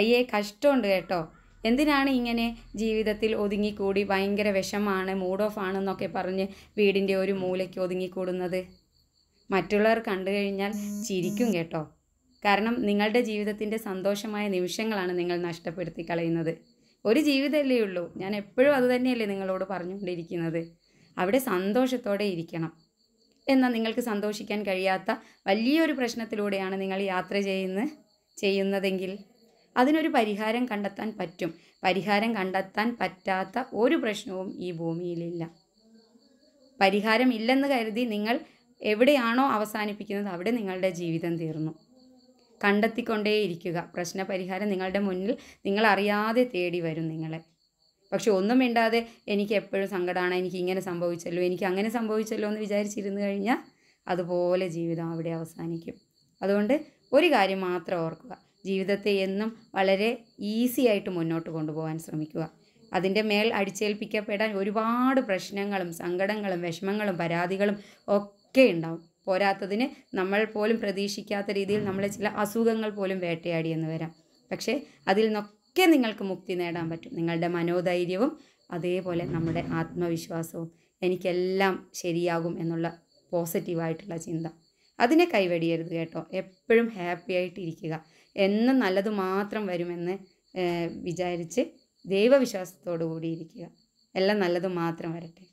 അയ്യേ കഷ്ടമുണ്ട് കേട്ടോ എന്തിനാണ് ഇങ്ങനെ ജീവിതത്തിൽ ഒതുങ്ങിക്കൂടി ഭയങ്കര വിഷമാണ് മൂഡ് ഓഫ് ആണെന്നൊക്കെ പറഞ്ഞ് വീടിൻ്റെ ഒരു മൂലയ്ക്ക് ഒതുങ്ങിക്കൂടുന്നത് മറ്റുള്ളവർ കണ്ടു കഴിഞ്ഞാൽ ചിരിക്കും കേട്ടോ കാരണം നിങ്ങളുടെ ജീവിതത്തിൻ്റെ സന്തോഷമായ നിമിഷങ്ങളാണ് നിങ്ങൾ നഷ്ടപ്പെടുത്തി കളയുന്നത് ഒരു ജീവിതമല്ലേ ഉള്ളൂ ഞാൻ എപ്പോഴും അതുതന്നെയല്ലേ നിങ്ങളോട് പറഞ്ഞുകൊണ്ടിരിക്കുന്നത് അവിടെ സന്തോഷത്തോടെ ഇരിക്കണം എന്നാൽ നിങ്ങൾക്ക് സന്തോഷിക്കാൻ കഴിയാത്ത വലിയൊരു പ്രശ്നത്തിലൂടെയാണ് നിങ്ങൾ യാത്ര ചെയ്യുന്ന ചെയ്യുന്നതെങ്കിൽ അതിനൊരു പരിഹാരം കണ്ടെത്താൻ പറ്റും പരിഹാരം കണ്ടെത്താൻ പറ്റാത്ത ഒരു പ്രശ്നവും ഈ ഭൂമിയിലില്ല പരിഹാരം ഇല്ലെന്ന് കരുതി നിങ്ങൾ എവിടെയാണോ അവസാനിപ്പിക്കുന്നത് അവിടെ നിങ്ങളുടെ ജീവിതം തീർന്നു കണ്ടെത്തിക്കൊണ്ടേയിരിക്കുക പ്രശ്നപരിഹാരം നിങ്ങളുടെ മുന്നിൽ നിങ്ങൾ അറിയാതെ തേടി വരും നിങ്ങളെ പക്ഷെ ഒന്നും മിണ്ടാതെ എനിക്ക് എപ്പോഴും സങ്കടമാണ് എനിക്ക് ഇങ്ങനെ സംഭവിച്ചല്ലോ എനിക്ക് അങ്ങനെ സംഭവിച്ചല്ലോ എന്ന് വിചാരിച്ചിരുന്നു കഴിഞ്ഞാൽ അതുപോലെ ജീവിതം അവിടെ അവസാനിക്കും അതുകൊണ്ട് ഒരു കാര്യം മാത്രം ഓർക്കുക ജീവിതത്തെ എന്നും വളരെ ഈസി ആയിട്ട് മുന്നോട്ട് കൊണ്ടുപോകാൻ ശ്രമിക്കുക അതിൻ്റെ മേൽ അടിച്ചേൽപ്പിക്കപ്പെടാൻ ഒരുപാട് പ്രശ്നങ്ങളും സങ്കടങ്ങളും വിഷമങ്ങളും പരാതികളും ഒക്കെ ഉണ്ടാവും പോരാത്തതിന് നമ്മൾ പോലും പ്രതീക്ഷിക്കാത്ത രീതിയിൽ നമ്മളെ ചില അസുഖങ്ങൾ പോലും എന്ന് വരാം പക്ഷേ അതിൽ നിന്നൊക്കെ നിങ്ങൾക്ക് മുക്തി നേടാൻ പറ്റും നിങ്ങളുടെ മനോധൈര്യവും അതേപോലെ നമ്മുടെ ആത്മവിശ്വാസവും എനിക്കെല്ലാം ശരിയാകും എന്നുള്ള പോസിറ്റീവായിട്ടുള്ള ചിന്ത അതിനെ കൈവടിയരുത് കേട്ടോ എപ്പോഴും ഹാപ്പി ആയിട്ടിരിക്കുക എന്നും നല്ലത് മാത്രം വരുമെന്ന് വിചാരിച്ച് ദൈവവിശ്വാസത്തോടു കൂടിയിരിക്കുക എല്ലാം നല്ലത് മാത്രം വരട്ടെ